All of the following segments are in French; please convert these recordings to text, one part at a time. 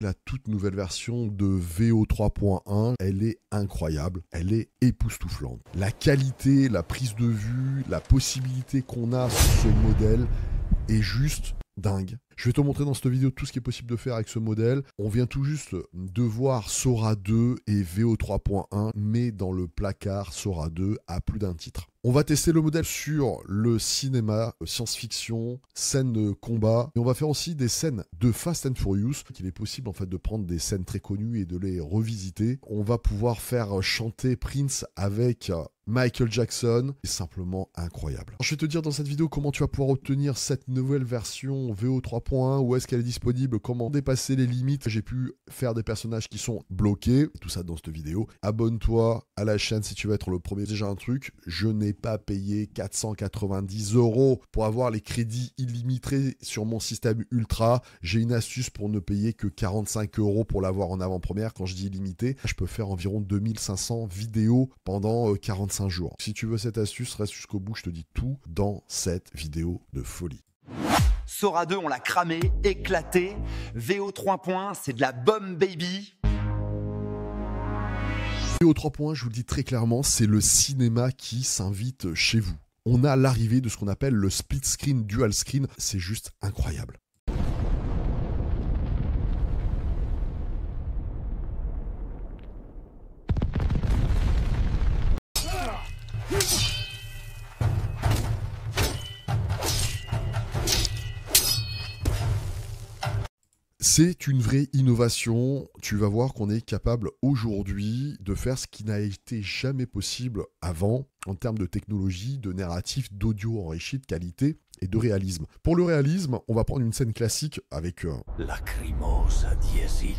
La toute nouvelle version de VO 3.1, elle est incroyable, elle est époustouflante. La qualité, la prise de vue, la possibilité qu'on a sur ce modèle est juste dingue. Je vais te montrer dans cette vidéo tout ce qui est possible de faire avec ce modèle. On vient tout juste de voir Sora 2 et VO 3.1, mais dans le placard Sora 2 à plus d'un titre. On va tester le modèle sur le cinéma, euh, science-fiction, scène de combat. Et on va faire aussi des scènes de Fast and Furious. Il est possible en fait de prendre des scènes très connues et de les revisiter. On va pouvoir faire chanter Prince avec euh, Michael Jackson C'est simplement incroyable. je vais te dire dans cette vidéo comment tu vas pouvoir obtenir cette nouvelle version VO 3 où est-ce qu'elle est disponible, comment dépasser les limites. J'ai pu faire des personnages qui sont bloqués, tout ça dans cette vidéo. Abonne-toi à la chaîne si tu veux être le premier. Déjà un truc, je n'ai pas payé 490 euros pour avoir les crédits illimités sur mon système ultra. J'ai une astuce pour ne payer que 45 euros pour l'avoir en avant-première. Quand je dis illimité, je peux faire environ 2500 vidéos pendant 45 euh, jours. Si tu veux cette astuce, reste jusqu'au bout, je te dis tout dans cette vidéo de folie. Sora 2, on l'a cramé, éclaté. VO 3 points, c'est de la bombe baby. VO 3 points, je vous le dis très clairement, c'est le cinéma qui s'invite chez vous. On a l'arrivée de ce qu'on appelle le split screen, dual screen, c'est juste incroyable. C'est une vraie innovation. Tu vas voir qu'on est capable aujourd'hui de faire ce qui n'a été jamais possible avant en termes de technologie, de narratif, d'audio enrichi, de qualité et de réalisme. Pour le réalisme, on va prendre une scène classique avec... Euh, Lacrimosa diesil.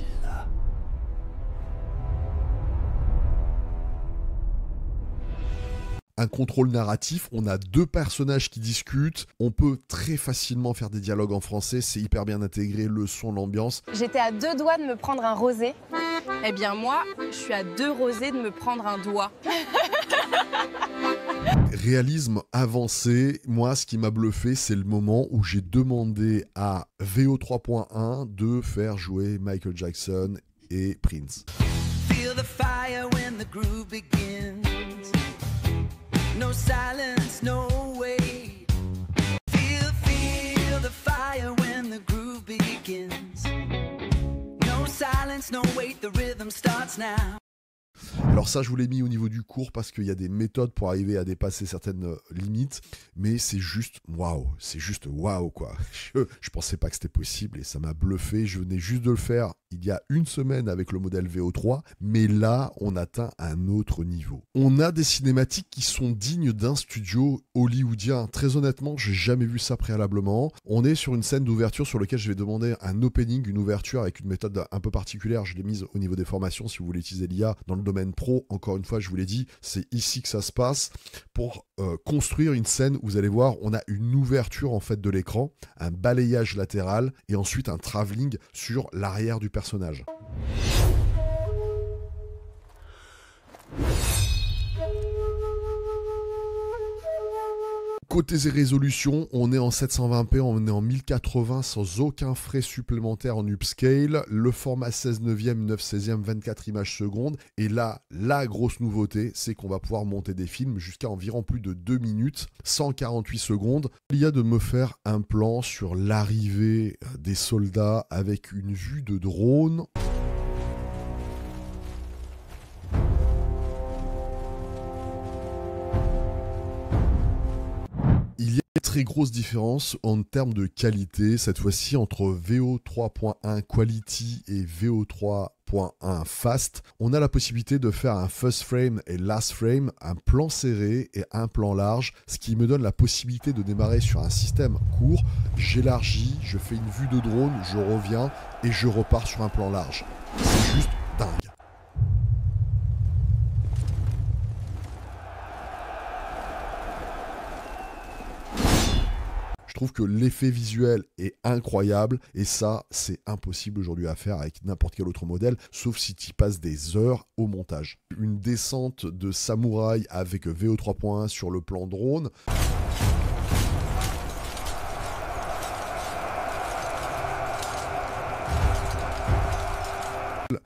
un contrôle narratif. On a deux personnages qui discutent. On peut très facilement faire des dialogues en français. C'est hyper bien intégré, le son, l'ambiance. J'étais à deux doigts de me prendre un rosé. Eh bien moi, je suis à deux rosés de me prendre un doigt. Réalisme avancé, moi ce qui m'a bluffé c'est le moment où j'ai demandé à VO 3.1 de faire jouer Michael Jackson et Prince. No silence, no wait. Feel, feel the fire when the groove begins. No silence, no wait, the rhythm starts now. Alors ça, je vous l'ai mis au niveau du cours parce qu'il y a des méthodes pour arriver à dépasser certaines euh, limites, mais c'est juste waouh, c'est juste waouh quoi. Je, ne pensais pas que c'était possible et ça m'a bluffé. Je venais juste de le faire il y a une semaine avec le modèle VO3, mais là, on atteint un autre niveau. On a des cinématiques qui sont dignes d'un studio hollywoodien. Très honnêtement, j'ai jamais vu ça préalablement. On est sur une scène d'ouverture sur laquelle je vais demander un opening, une ouverture avec une méthode un peu particulière. Je l'ai mise au niveau des formations si vous voulez utiliser l'IA dans le domaine encore une fois, je vous l'ai dit, c'est ici que ça se passe. Pour euh, construire une scène, vous allez voir, on a une ouverture en fait de l'écran, un balayage latéral et ensuite un travelling sur l'arrière du personnage. côté résolution, résolutions, on est en 720p, on est en 1080 sans aucun frais supplémentaire en upscale. Le format 16 neuvième, 9 16e, 24 images secondes. Et là, la grosse nouveauté, c'est qu'on va pouvoir monter des films jusqu'à environ plus de 2 minutes, 148 secondes. Il y a de me faire un plan sur l'arrivée des soldats avec une vue de drone. grosse différence en termes de qualité, cette fois-ci entre VO 3.1 Quality et VO 31 fast, on a la possibilité de faire un first frame et last frame, un plan serré et un plan large, ce qui me donne la possibilité de démarrer sur un système court, j'élargis, je fais une vue de drone, je reviens et je repars sur un plan large. que l'effet visuel est incroyable et ça, c'est impossible aujourd'hui à faire avec n'importe quel autre modèle, sauf si tu passes des heures au montage. Une descente de samouraï avec VO 3.1 sur le plan drone.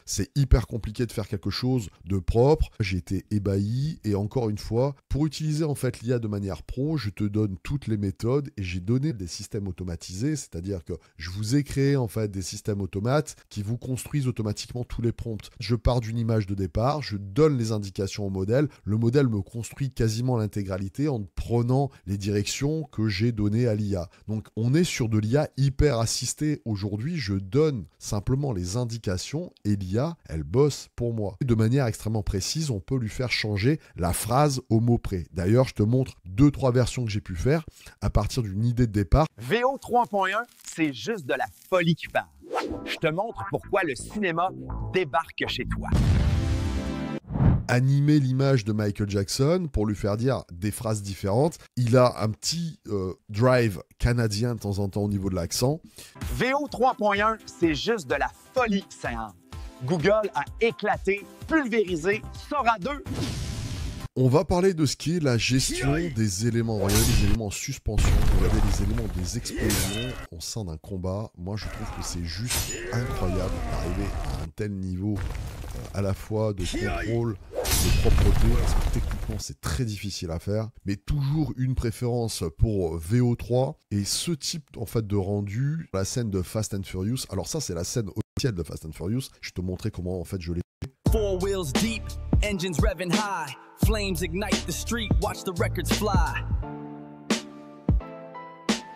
C'est hyper compliqué de faire quelque chose de propre. J'ai été ébahi et encore une fois, pour utiliser en fait l'IA de manière pro, je te donne toutes les méthodes et j'ai donné des systèmes automatisés, c'est-à-dire que je vous ai créé en fait des systèmes automates qui vous construisent automatiquement tous les prompts. Je pars d'une image de départ, je donne les indications au modèle, le modèle me construit quasiment l'intégralité en prenant les directions que j'ai données à l'IA. Donc on est sur de l'IA hyper assistée aujourd'hui, je donne simplement les indications et l'IA elle bosse pour moi. De manière extrêmement précise, on peut lui faire changer la phrase au mot près. D'ailleurs, je te montre deux, trois versions que j'ai pu faire à partir d'une idée de départ. VO 3.1, c'est juste de la folie qui parle. Je te montre pourquoi le cinéma débarque chez toi animer l'image de Michael Jackson pour lui faire dire des phrases différentes. Il a un petit euh, drive canadien de temps en temps au niveau de l'accent. VO 3.1, c'est juste de la folie séance. Google a éclaté, pulvérisé Sora 2. On va parler de ce qui est la gestion des éléments. regardez les éléments en suspension, regardez les éléments des explosions au sein d'un combat. Moi, je trouve que c'est juste incroyable d'arriver à un tel niveau euh, à la fois de contrôle, de propreté, parce que techniquement c'est très difficile à faire, mais toujours une préférence pour VO3 et ce type en fait de rendu, la scène de Fast and Furious. Alors ça c'est la scène ciel de Fast and Furious. Je te montrais comment en fait je l'ai Four wheels deep, engines revving high, flames ignite the street, watch the records fly.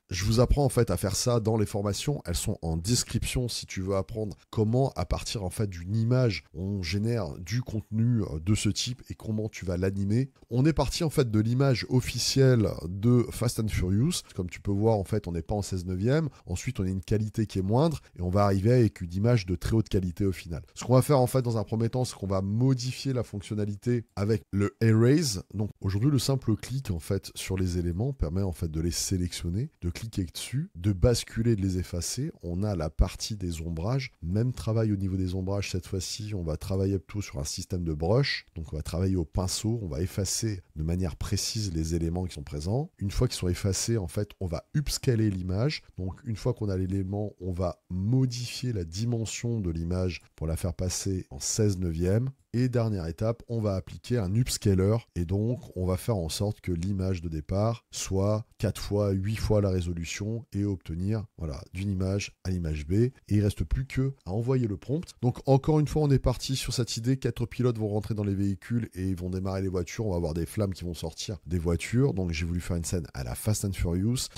Je vous apprends en fait à faire ça dans les formations. Elles sont en description si tu veux apprendre comment à partir en fait d'une image on génère du contenu euh, de ce type et comment tu vas l'animer. On est parti en fait de l'image officielle de Fast and Furious. Comme tu peux voir en fait on n'est pas en 16 neuvième. Ensuite on a une qualité qui est moindre et on va arriver avec une image de très haute qualité au final. Ce qu'on va faire en fait dans un premier temps c'est qu'on va modifier la fonctionnalité avec le Erase. Donc aujourd'hui le simple clic en fait sur les éléments permet en fait de les sélectionner, de cliquer dessus, de basculer, de les effacer, on a la partie des ombrages. Même travail au niveau des ombrages, cette fois-ci, on va travailler plutôt sur un système de brush. Donc on va travailler au pinceau, on va effacer de manière précise les éléments qui sont présents. Une fois qu'ils sont effacés, en fait, on va upscaler l'image. Donc une fois qu'on a l'élément, on va modifier la dimension de l'image pour la faire passer en 16 neuvième. Et dernière étape, on va appliquer un upscaler et donc on va faire en sorte que l'image de départ soit 4 fois, 8 fois la résolution et obtenir voilà, d'une image à l'image B. Et il reste plus que à envoyer le prompt. Donc encore une fois, on est parti sur cette idée, quatre pilotes vont rentrer dans les véhicules et ils vont démarrer les voitures, on va avoir des flammes qui vont sortir des voitures. Donc j'ai voulu faire une scène à la Fast and Furious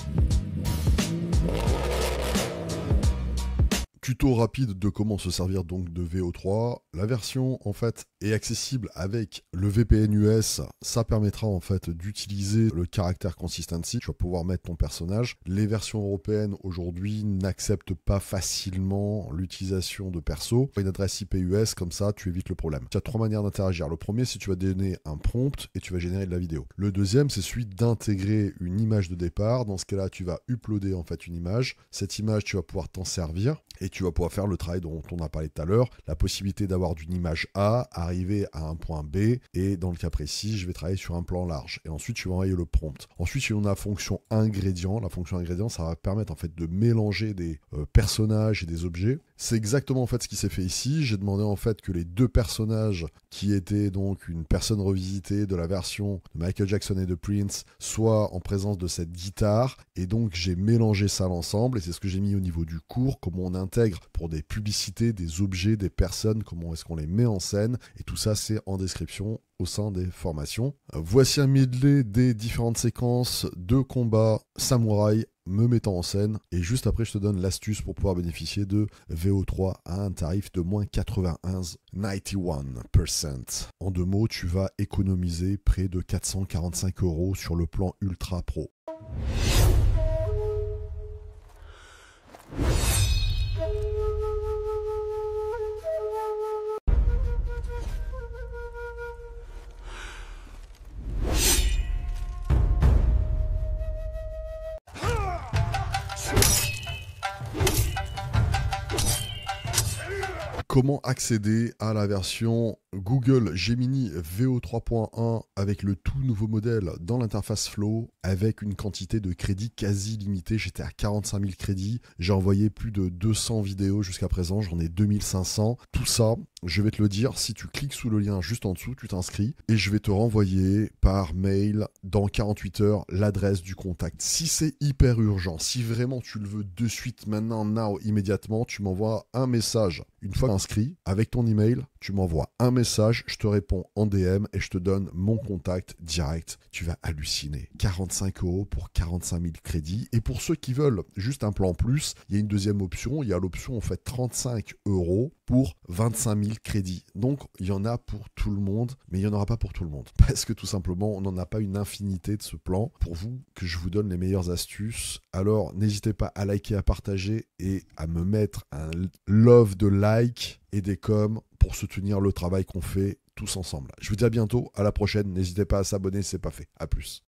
rapide de comment se servir donc de VO3. La version en fait est accessible avec le VPN US. Ça permettra en fait d'utiliser le caractère consistency. Tu vas pouvoir mettre ton personnage. Les versions européennes aujourd'hui n'acceptent pas facilement l'utilisation de perso. Une adresse IP US comme ça, tu évites le problème. Tu as trois manières d'interagir. Le premier, c'est tu vas donner un prompt et tu vas générer de la vidéo. Le deuxième, c'est celui d'intégrer une image de départ. Dans ce cas-là, tu vas uploader en fait une image. Cette image, tu vas pouvoir t'en servir et tu tu vas pouvoir faire le travail dont on a parlé tout à l'heure, la possibilité d'avoir d'une image A, arriver à un point B, et dans le cas précis, je vais travailler sur un plan large. Et ensuite, tu vas envoyer le prompt. Ensuite, si on a fonction ingrédient, la fonction ingrédient, ça va permettre en fait de mélanger des euh, personnages et des objets. C'est exactement en fait ce qui s'est fait ici. J'ai demandé en fait que les deux personnages, qui étaient donc une personne revisitée de la version de Michael Jackson et de Prince, soient en présence de cette guitare. Et donc j'ai mélangé ça l'ensemble et c'est ce que j'ai mis au niveau du cours, comment on intègre pour des publicités, des objets, des personnes, comment est-ce qu'on les met en scène. Et tout ça c'est en description au sein des formations. Voici un medley des différentes séquences de combats samouraï me mettant en scène. Et juste après, je te donne l'astuce pour pouvoir bénéficier de VO3 à un tarif de moins 91, En deux mots, tu vas économiser près de 445 euros sur le plan Ultra Pro. comment accéder à la version Google Gemini VO 3.1 avec le tout nouveau modèle dans l'interface Flow avec une quantité de crédits quasi limitée. J'étais à 45 000 crédits. J'ai envoyé plus de 200 vidéos jusqu'à présent. J'en ai 2500. Tout ça, je vais te le dire, si tu cliques sous le lien juste en dessous, tu t'inscris et je vais te renvoyer par mail dans 48 heures l'adresse du contact. Si c'est hyper urgent, si vraiment tu le veux de suite, maintenant, now, immédiatement, tu m'envoies un message une fois inscrit avec ton email tu m'envoies un message, je te réponds en DM et je te donne mon contact direct. Tu vas halluciner. 45 euros pour 45 000 crédits. Et pour ceux qui veulent juste un plan plus, il y a une deuxième option. Il y a l'option en fait 35 euros pour 25 000 crédits. Donc il y en a pour tout le monde, mais il n'y en aura pas pour tout le monde. Parce que tout simplement, on n'en a pas une infinité de ce plan. Pour vous, que je vous donne les meilleures astuces. Alors n'hésitez pas à liker, à partager et à me mettre un love de like et des coms pour soutenir le travail qu'on fait tous ensemble. Je vous dis à bientôt, à la prochaine. N'hésitez pas à s'abonner, c'est pas fait. À plus.